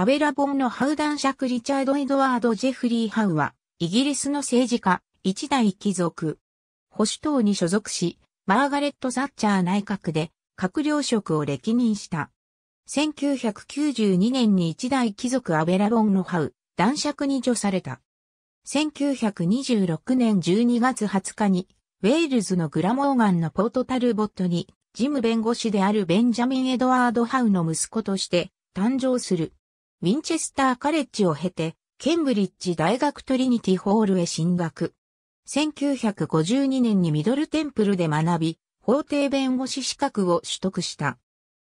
アベラボンのハウ男爵リチャード・エドワード・ジェフリー・ハウは、イギリスの政治家、一代貴族。保守党に所属し、マーガレット・ザッチャー内閣で、閣僚職を歴任した。1992年に一代貴族アベラボンのハウ、男爵に除された。1926年12月20日に、ウェールズのグラモーガンのポートタルボットに、事務弁護士であるベンジャミン・エドワード・ハウの息子として、誕生する。ウィンチェスターカレッジを経て、ケンブリッジ大学トリニティホールへ進学。1952年にミドルテンプルで学び、法廷弁護士資格を取得した。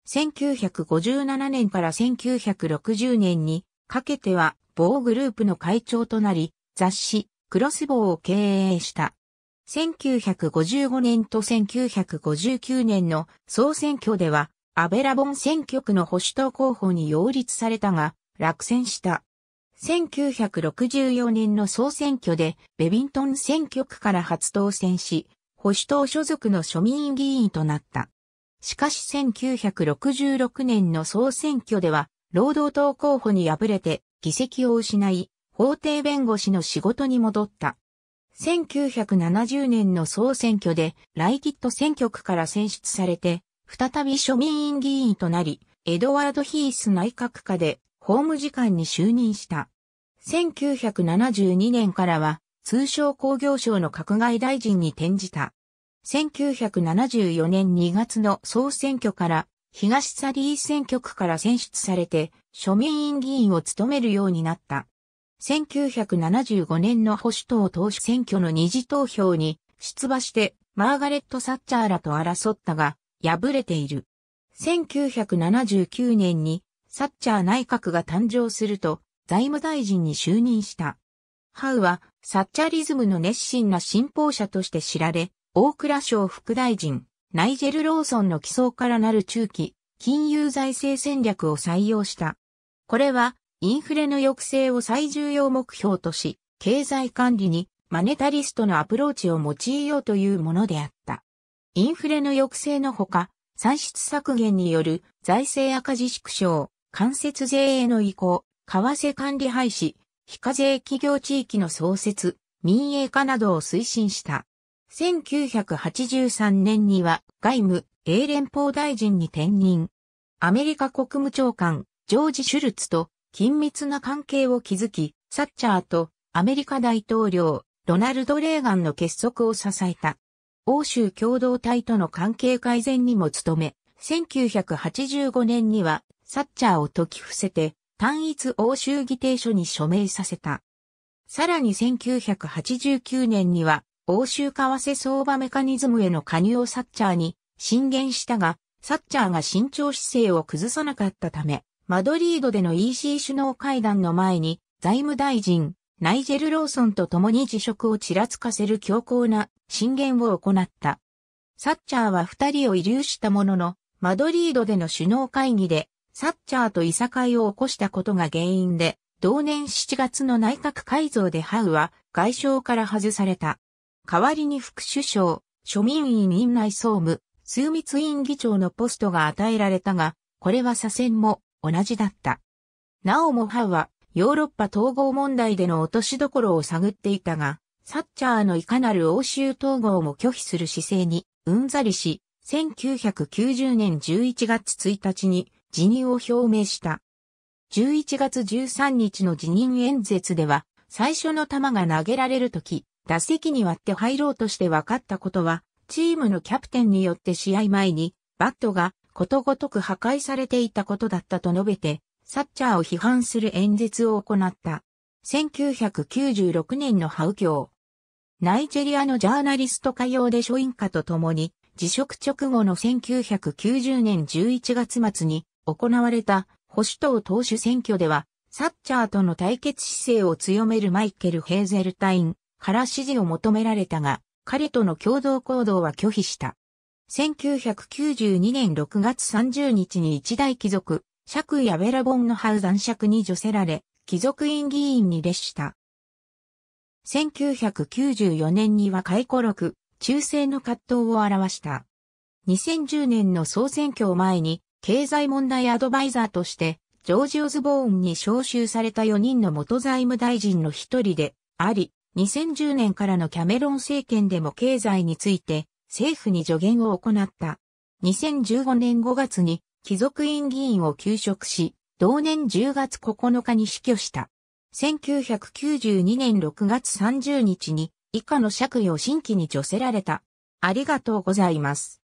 1957年から1960年にかけては某グループの会長となり、雑誌クロスボーを経営した。1955年と1959年の総選挙では安倍ラボン選挙区の保守党候補に擁立されたが、落選した。1964年の総選挙でベビントン選挙区から初当選し、保守党所属の庶民議員となった。しかし1966年の総選挙では、労働党候補に敗れて議席を失い、法廷弁護士の仕事に戻った。1970年の総選挙でライキット選挙区から選出されて、再び庶民院議員となり、エドワード・ヒース内閣下で法務次官に就任した。1972年からは通商工業省の閣外大臣に転じた。1974年2月の総選挙から東サリー選挙区から選出されて庶民院議員を務めるようになった。1975年の保守党党首選挙の二次投票に出馬してマーガレット・サッチャーらと争ったが、敗れている。1979年にサッチャー内閣が誕生すると財務大臣に就任した。ハウはサッチャリズムの熱心な信奉者として知られ、大倉省副大臣、ナイジェル・ローソンの起草からなる中期、金融財政戦略を採用した。これはインフレの抑制を最重要目標とし、経済管理にマネタリストのアプローチを用いようというものであった。インフレの抑制のほか、歳出削減による財政赤字縮小、間接税への移行、為替管理廃止、非課税企業地域の創設、民営化などを推進した。1983年には外務英連邦大臣に転任。アメリカ国務長官ジョージ・シュルツと緊密な関係を築き、サッチャーとアメリカ大統領ロナルド・レーガンの結束を支えた。欧州共同体との関係改善にも努め、1985年にはサッチャーを解き伏せて単一欧州議定書に署名させた。さらに1989年には欧州為替相場メカニズムへの加入をサッチャーに進言したが、サッチャーが慎重姿勢を崩さなかったため、マドリードでの EC 首脳会談の前に財務大臣、ナイジェル・ローソンと共に辞職をちらつかせる強硬な進言を行った。サッチャーは二人を遺留したものの、マドリードでの首脳会議で、サッチャーといさかいを起こしたことが原因で、同年7月の内閣改造でハウは外相から外された。代わりに副首相、庶民委員内総務、枢密員議長のポストが与えられたが、これは左遷も同じだった。なおもハウはヨーロッパ統合問題での落としどころを探っていたが、サッチャーのいかなる欧州統合も拒否する姿勢にうんざりし、1990年11月1日に辞任を表明した。11月13日の辞任演説では、最初の球が投げられるとき、打席に割って入ろうとして分かったことは、チームのキャプテンによって試合前に、バットがことごとく破壊されていたことだったと述べて、サッチャーを批判する演説を行った。1996年のハウウ。ナイジェリアのジャーナリストカヨで書院家と共に、辞職直後の1990年11月末に行われた保守党党首選挙では、サッチャーとの対決姿勢を強めるマイケル・ヘーゼルタインから支持を求められたが、彼との共同行動は拒否した。1992年6月30日に一大貴族、シャク・ヤベラボンのハウ男爵に除せられ、貴族院議員に列した。1994年には回顧録、中世の葛藤を表した。2010年の総選挙を前に、経済問題アドバイザーとして、ジョージ・オズボーンに招集された4人の元財務大臣の一人であり、2010年からのキャメロン政権でも経済について政府に助言を行った。2015年5月に貴族院議員を休職し、同年10月9日に死去した。1992年6月30日に以下の借用新規に除せられた。ありがとうございます。